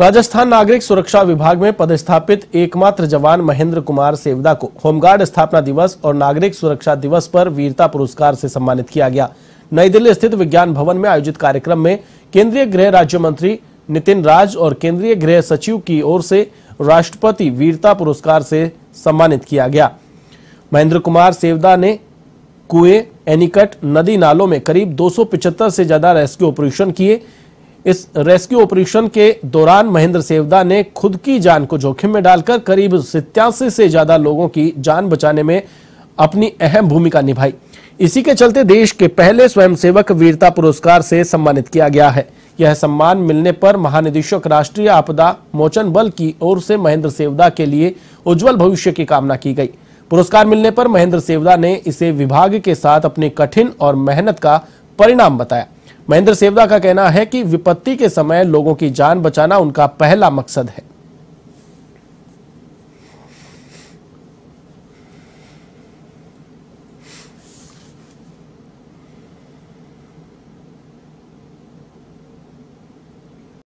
राजस्थान नागरिक सुरक्षा विभाग में पदस्थापित एकमात्र जवान महेंद्र कुमार सेवदा को होमगार्ड स्थापना दिवस और नागरिक सुरक्षा दिवस पर वीरता पुरस्कार से सम्मानित किया गया नई दिल्ली स्थित विज्ञान भवन में आयोजित कार्यक्रम में केंद्रीय गृह राज्य मंत्री नितिन राज और केंद्रीय गृह सचिव की ओर से राष्ट्रपति वीरता पुरस्कार से सम्मानित किया गया महेंद्र कुमार सेवदा ने कुएं एनिकट नदी नालों में करीब दो से ज्यादा रेस्क्यू ऑपरेशन किए इस रेस्क्यू ऑपरेशन के दौरान महेंद्र सेवदा ने खुद की जान को जोखिम में डालकर करीब सत्यासी से ज्यादा लोगों की जान बचाने में अपनी अहम भूमिका निभाई इसी के चलते देश के पहले स्वयंसेवक वीरता पुरस्कार से सम्मानित किया गया है यह सम्मान मिलने पर महानिदेशक राष्ट्रीय आपदा मोचन बल की ओर से महेंद्र सेवदा के लिए उज्जवल भविष्य की कामना की गई पुरस्कार मिलने पर महेंद्र सेवदा ने इसे विभाग के साथ अपनी कठिन और मेहनत का परिणाम बताया महेंद्र सेवदा का कहना है कि विपत्ति के समय लोगों की जान बचाना उनका पहला मकसद है